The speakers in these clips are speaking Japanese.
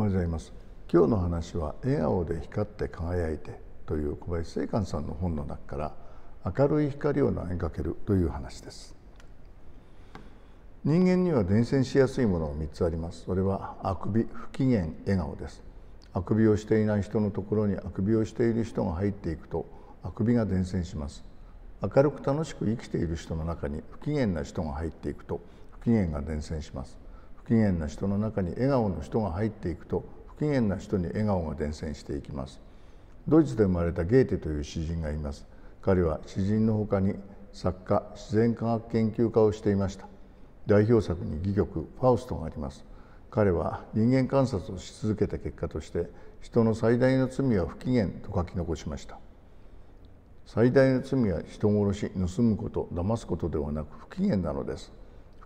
おはようございます今日の話は「笑顔で光って輝いて」という小林聖寛さんの本の中から明るい光を投げかけるという話です人間には伝染しやすいものが3つありますそれはあくび不機嫌笑顔ですあくびをしていない人のところにあくびをしている人が入っていくとあくびが伝染します明るく楽しく生きている人の中に不機嫌な人が入っていくと不機嫌が伝染します不機嫌な人の中に笑顔の人が入っていくと不機嫌な人に笑顔が伝染していきますドイツで生まれたゲーテという詩人がいます彼は詩人のほかに作家自然科学研究家をしていました代表作に戯曲「ファウスト」があります彼は人間観察をし続けた結果として人の最大の罪は不機嫌と書き残しました最大の罪は人殺し盗むこと騙すことではなく不機嫌なのです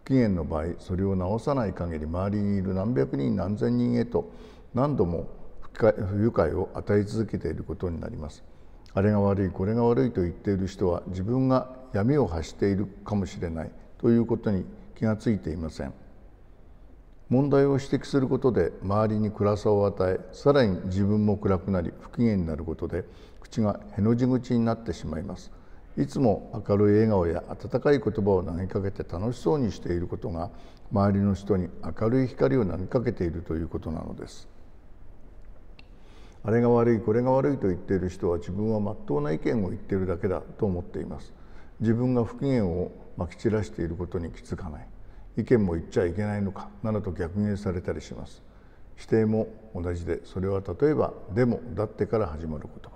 不機嫌の場合それを直さない限り周りにいる何百人何千人へと何度も不愉快を与え続けていることになります。あれが悪いこれが悪いと言っている人は自分が闇を発しているかもしれないということに気がついていません。問題を指摘することで周りに暗さを与えさらに自分も暗くなり不機嫌になることで口がへの字口になってしまいます。いつも明るい笑顔や温かい言葉を投げかけて楽しそうにしていることが周りの人に明るい光を投げかけているということなのですあれが悪いこれが悪いと言っている人は自分は真っ当な意見を言っているだけだと思っています自分が不機嫌をまき散らしていることに気づかない意見も言っちゃいけないのかなどと逆言されたりします否定も同じでそれは例えば「でも」だってから始まること。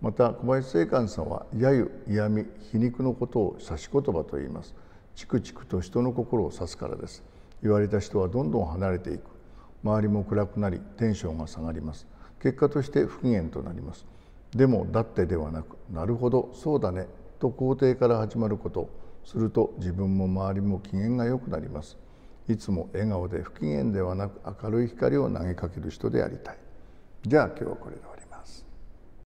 また小林正観さんは揶揄嫌味皮肉のことを指し言葉と言いますチクチクと人の心を指すからです言われた人はどんどん離れていく周りも暗くなりテンションが下がります結果として不機嫌となりますでもだってではなくなるほどそうだねと肯定から始まることすると自分も周りも機嫌が良くなりますいつも笑顔で不機嫌ではなく明るい光を投げかける人でありたいじゃあ今日はこれで終わり